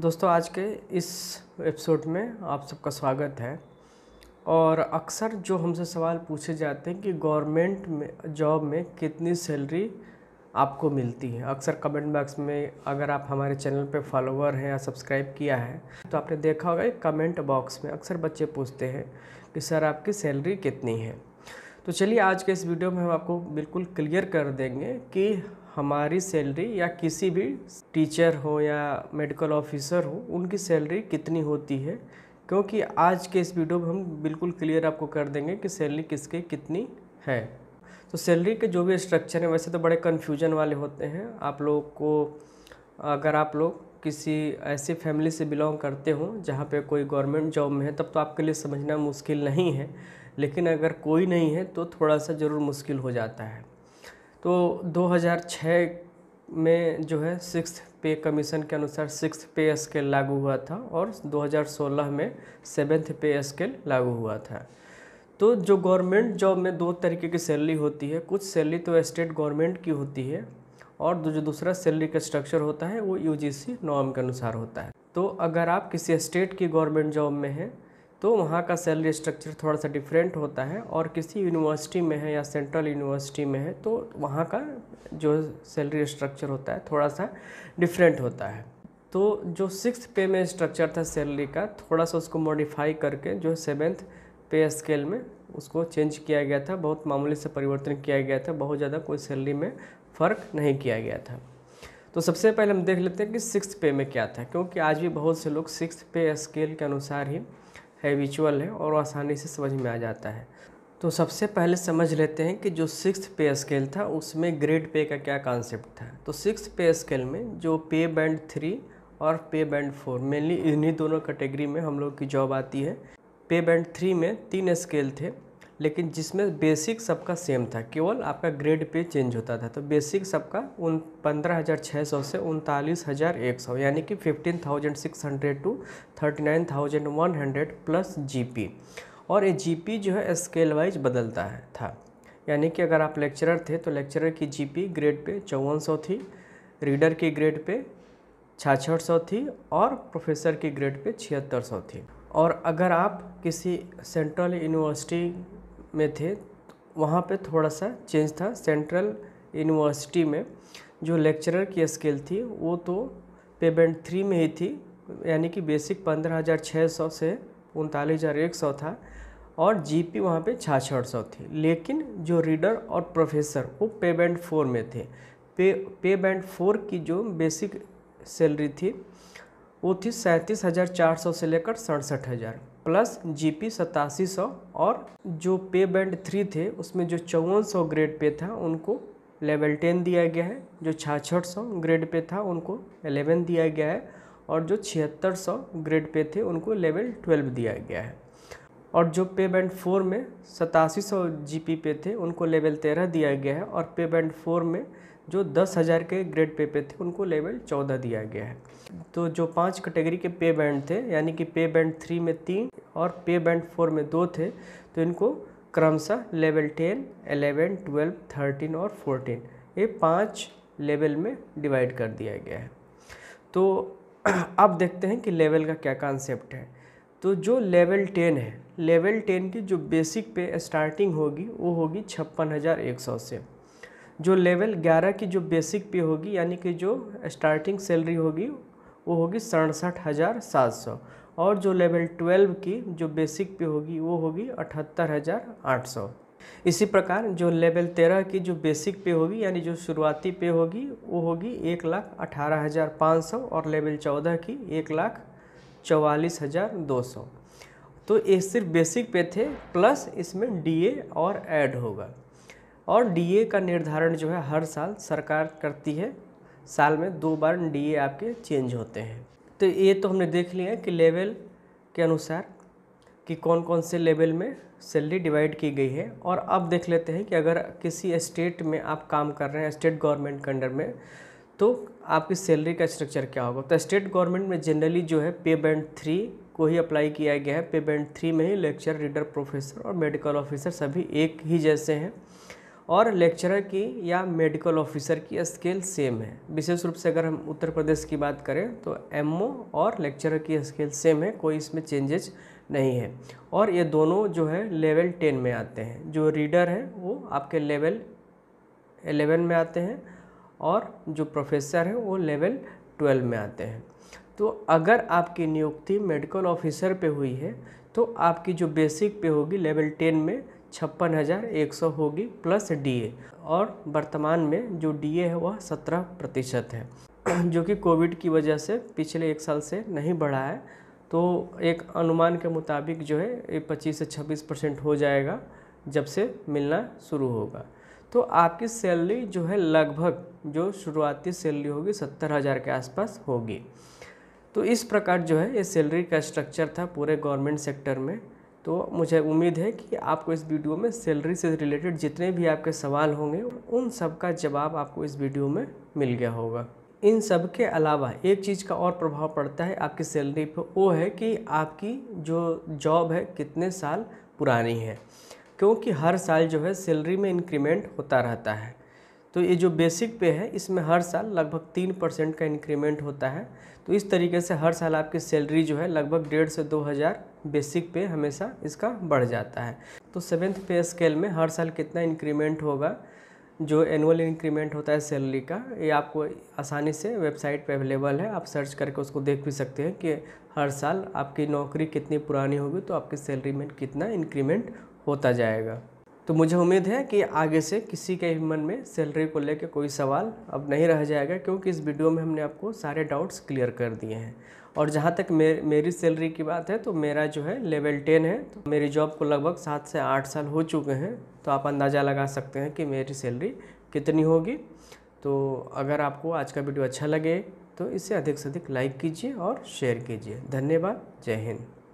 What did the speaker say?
दोस्तों आज के इस एपिसोड में आप सबका स्वागत है और अक्सर जो हमसे सवाल पूछे जाते हैं कि गवर्नमेंट में जॉब में कितनी सैलरी आपको मिलती है अक्सर कमेंट बॉक्स में अगर आप हमारे चैनल पर फॉलोवर हैं या सब्सक्राइब किया है तो आपने देखा होगा कमेंट बॉक्स में अक्सर बच्चे पूछते हैं कि सर आपकी सैलरी कितनी है तो चलिए आज के इस वीडियो में हम आपको बिल्कुल क्लियर कर देंगे कि हमारी सैलरी या किसी भी टीचर हो या मेडिकल ऑफिसर हो उनकी सैलरी कितनी होती है क्योंकि आज के इस वीडियो में हम बिल्कुल क्लियर आपको कर देंगे कि सैलरी किसके कितनी है तो सैलरी के जो भी स्ट्रक्चर हैं वैसे तो बड़े कन्फ्यूजन वाले होते हैं आप लोग को अगर आप लोग किसी ऐसी फैमिली से बिलोंग करते हो जहाँ पे कोई गवर्नमेंट जॉब में है तब तो आपके लिए समझना मुश्किल नहीं है लेकिन अगर कोई नहीं है तो थोड़ा सा ज़रूर मुश्किल हो जाता है तो 2006 में जो है सिक्स पे कमीशन के अनुसार सिक्स पे स्केल लागू हुआ था और 2016 में सेवेंथ पे स्केल लागू हुआ था तो जो गवर्नमेंट जॉब में दो तरीके की सैलरी होती है कुछ सैलरी तो स्टेट गवर्नमेंट की होती है और जो दूसरा सैलरी का स्ट्रक्चर होता है वो यूजीसी नॉर्म के अनुसार होता है तो अगर आप किसी स्टेट की गवर्नमेंट जॉब में हैं तो वहाँ का सैलरी स्ट्रक्चर थोड़ा सा डिफरेंट होता है और किसी यूनिवर्सिटी में है या सेंट्रल यूनिवर्सिटी में है तो वहाँ का जो सैलरी स्ट्रक्चर होता है थोड़ा सा डिफरेंट होता है तो जो सिक्स पे में स्ट्रक्चर था सैलरी का थोड़ा सा उसको मॉडिफाई करके जो सेवेंथ पे स्केल में उसको चेंज किया गया था बहुत मामूली से परिवर्तन किया गया था बहुत ज़्यादा कोई सैलरी में फ़र्क नहीं किया गया था तो सबसे पहले हम देख लेते हैं कि सिक्स पे में क्या था क्योंकि आज भी बहुत से लोग सिक्स पे स्केल के अनुसार ही हैविचुअल है और आसानी से समझ में आ जाता है तो सबसे पहले समझ लेते हैं कि जो सिक्स पे स्केल था उसमें ग्रेड पे का क्या कॉन्सेप्ट था तो सिक्स पे स्केल में जो पे बैंड थ्री और पे बैंड फोर मेनली इन्हीं दोनों कैटेगरी में हम लोग की जॉब आती है पे बैंड थ्री में तीन स्केल थे लेकिन जिसमें बेसिक सबका सेम था केवल आपका ग्रेड पे चेंज होता था तो बेसिक सबका उन पंद्रह हज़ार छः सौ से उनतालीस हज़ार एक सौ यानी कि fifteen thousand six hundred to thirty nine thousand one hundred plus GP और ये जीपी जो है स्केल वाइज बदलता है था यानी कि अगर आप लेक्चरर थे तो लेक्चरर की जीपी ग्रेड पे चौवन सौ थी रीडर की ग्रेड पे छाछठ सौ थी और प्रोफेसर की ग्रेड पे छिहत्तर सौ थी और अगर आप किसी सेंट्रल यूनिवर्सिटी में थे वहाँ पे थोड़ा सा चेंज था सेंट्रल यूनिवर्सिटी में जो लेक्चरर की स्केल थी वो तो पेमेंट थ्री में ही थी यानी कि बेसिक पंद्रह हज़ार छः सौ से उनतालीस हज़ार एक सौ था और जीपी वहाँ पे छाछठ सौ थी लेकिन जो रीडर और प्रोफेसर वो पे बैंड फोर में थे पे पे बैंड फोर की जो बेसिक सैलरी थी वो थी सैंतीस हज़ार चार सौ से लेकर सड़सठ हज़ार प्लस जीपी सतासी सौ और जो पे बैंड थ्री थे उसमें जो चौवन सौ ग्रेड पे था उनको लेवल टेन दिया गया है जो छाछठ सौ ग्रेड पे था उनको एलेवन दिया गया है और जो छिहत्तर सौ ग्रेड पे थे उनको लेवल ट्वेल्व दिया गया है और जो पे बैंड फोर में सतासी सौ जी पे थे उनको लेवल तेरह दिया गया है और पे बैंड फोर में जो दस हज़ार के ग्रेड पे पे थे उनको लेवल चौदह दिया गया है तो जो पांच कैटेगरी के पे बैंड थे यानी कि पे बैंड थ्री में तीन और पे बैंड फोर में दो थे तो इनको क्रमशः level ten eleven twelve thirteen और फोर्टीन ये पांच लेवल में डिवाइड कर दिया गया है तो अब देखते हैं कि लेवल का क्या कॉन्सेप्ट है तो जो लेवल टेन है लेवल टेन की जो बेसिक पे स्टार्टिंग होगी वो होगी छप्पन हज़ार एक सौ से जो लेवल ग्यारह की जो बेसिक पे होगी यानी कि जो स्टार्टिंग सैलरी होगी वो होगी सड़सठ हज़ार सात सौ और जो लेवल ट्वेल्व की जो बेसिक पे होगी वो होगी अठहत्तर हज़ार आठ सौ इसी प्रकार जो लेवल तेरह की जो बेसिक पे होगी यानी जो शुरुआती पे होगी वो होगी एक लाख अठारह हज़ार पाँच सौ और लेवल चौदह की एक लाख चवालीस हज़ार दो सौ तो ये सिर्फ बेसिक पे थे प्लस इसमें डीए और ऐड होगा और डीए का निर्धारण जो है हर साल सरकार करती है साल में दो बार डीए आपके चेंज होते हैं तो ये तो हमने देख लिया है कि लेवल के अनुसार कि कौन कौन से लेवल में सैलरी डिवाइड की गई है और अब देख लेते हैं कि अगर किसी स्टेट में आप काम कर रहे हैं स्टेट गवर्नमेंट के अंडर में तो आपकी सैलरी का स्ट्रक्चर क्या होगा तो स्टेट गवर्नमेंट में जनरली जो है पे बैंड थ्री को ही अप्लाई किया गया है पे बैंड थ्री में ही लेक्चर रीडर प्रोफेसर और मेडिकल ऑफिसर सभी एक ही जैसे हैं और लेक्चरर की या मेडिकल ऑफिसर की स्केल सेम है विशेष रूप से अगर हम उत्तर प्रदेश की बात करें तो एमओ और लेक्चरर की स्केल सेम है कोई इसमें चेंजेज नहीं है और ये दोनों जो है लेवल टेन में आते हैं जो रीडर हैं वो आपके लेवल एलेवन में आते हैं और जो प्रोफेसर हैं वो लेवल ट्वेल्व में आते हैं तो अगर आपकी नियुक्ति मेडिकल ऑफिसर पे हुई है तो आपकी जो बेसिक पे होगी लेवल टेन में छप्पन हज़ार एक सौ होगी प्लस डीए और वर्तमान में जो डीए है वह सत्रह प्रतिशत है जो कि कोविड की वजह से पिछले एक साल से नहीं बढ़ा है तो एक अनुमान के मुताबिक जो है पच्चीस से छब्बीस परसेंट हो जाएगा जब से मिलना शुरू होगा तो आपकी सैलरी जो है लगभग जो शुरुआती सैलरी होगी सत्तर हज़ार के आसपास होगी तो इस प्रकार जो है ये सैलरी का स्ट्रक्चर था पूरे गवर्नमेंट सेक्टर में तो मुझे उम्मीद है कि आपको इस वीडियो में सैलरी से रिलेटेड जितने भी आपके सवाल होंगे उन सब का जवाब आपको इस वीडियो में मिल गया होगा इन सब के अलावा एक चीज़ का और प्रभाव पड़ता है आपकी सैलरी पर वो है कि आपकी जो जॉब है कितने साल पुरानी है क्योंकि हर साल जो है सैलरी में इंक्रीमेंट होता रहता है तो ये जो बेसिक पे है इसमें हर साल लगभग तीन परसेंट का इंक्रीमेंट होता है तो इस तरीके से हर साल आपकी सैलरी जो है लगभग डेढ़ से दो हज़ार बेसिक पे हमेशा इसका बढ़ जाता है तो सेवेंथ पे स्केल में हर साल कितना इंक्रीमेंट होगा जो एनुअल इंक्रीमेंट होता है सैलरी का ये आपको आसानी से वेबसाइट पे अवेलेबल है आप सर्च करके उसको देख भी सकते हैं कि हर साल आपकी नौकरी कितनी पुरानी होगी तो आपकी सैलरी में कितना इंक्रीमेंट होता जाएगा तो मुझे उम्मीद है कि आगे से किसी के मन में सैलरी को लेकर कोई सवाल अब नहीं रह जाएगा क्योंकि इस वीडियो में हमने आपको सारे डाउट्स क्लियर कर दिए हैं और जहाँ तक मे मेरी सैलरी की बात है तो मेरा जो है लेवल टेन है तो मेरी जॉब को लगभग सात से आठ साल हो चुके हैं तो आप अंदाज़ा लगा सकते हैं कि मेरी सैलरी कितनी होगी तो अगर आपको आज का वीडियो अच्छा लगे तो इसे अधिक से अधिक लाइक कीजिए और शेयर कीजिए धन्यवाद जय हिंद